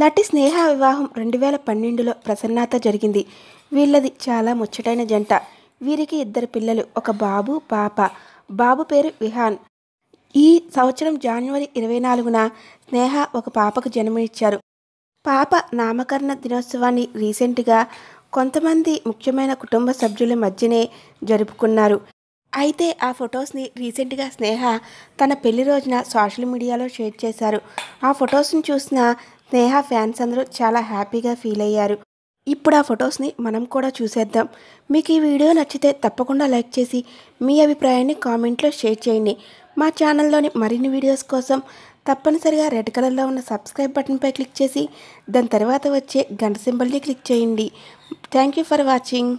నటి స్నేహ వివాహం రెండు వేల పన్నెండులో ప్రసన్నత జరిగింది వీళ్ళది చాలా ముచ్చటైన జంట వీరికి ఇద్దరు పిల్లలు ఒక బాబు పాప బాబు పేరు విహాన్ ఈ సంవత్సరం జనవరి ఇరవై నాలుగున స్నేహ ఒక పాపకు జన్మనిచ్చారు పాప నామకరణ దినోత్సవాన్ని రీసెంట్గా కొంతమంది ముఖ్యమైన కుటుంబ సభ్యుల మధ్యనే జరుపుకున్నారు అయితే ఆ ఫొటోస్ని రీసెంట్గా స్నేహ తన పెళ్లి రోజున సోషల్ మీడియాలో షేర్ చేశారు ఆ ఫొటోస్ని చూసిన స్నేహ ఫ్యాన్స్ అందరూ చాలా హ్యాపీగా ఫీల్ అయ్యారు ఇప్పుడు ఆ ఫొటోస్ని మనం కూడా చూసేద్దాం మీకు ఈ వీడియో నచ్చితే తప్పకుండా లైక్ చేసి మీ అభిప్రాయాన్ని కామెంట్లో షేర్ చేయండి మా ఛానల్లోని మరిన్ని వీడియోస్ కోసం తప్పనిసరిగా రెడ్ కలర్లో ఉన్న సబ్స్క్రైబ్ బటన్పై క్లిక్ చేసి దాని తర్వాత వచ్చే గంట సింబల్ని క్లిక్ చేయండి థ్యాంక్ ఫర్ వాచింగ్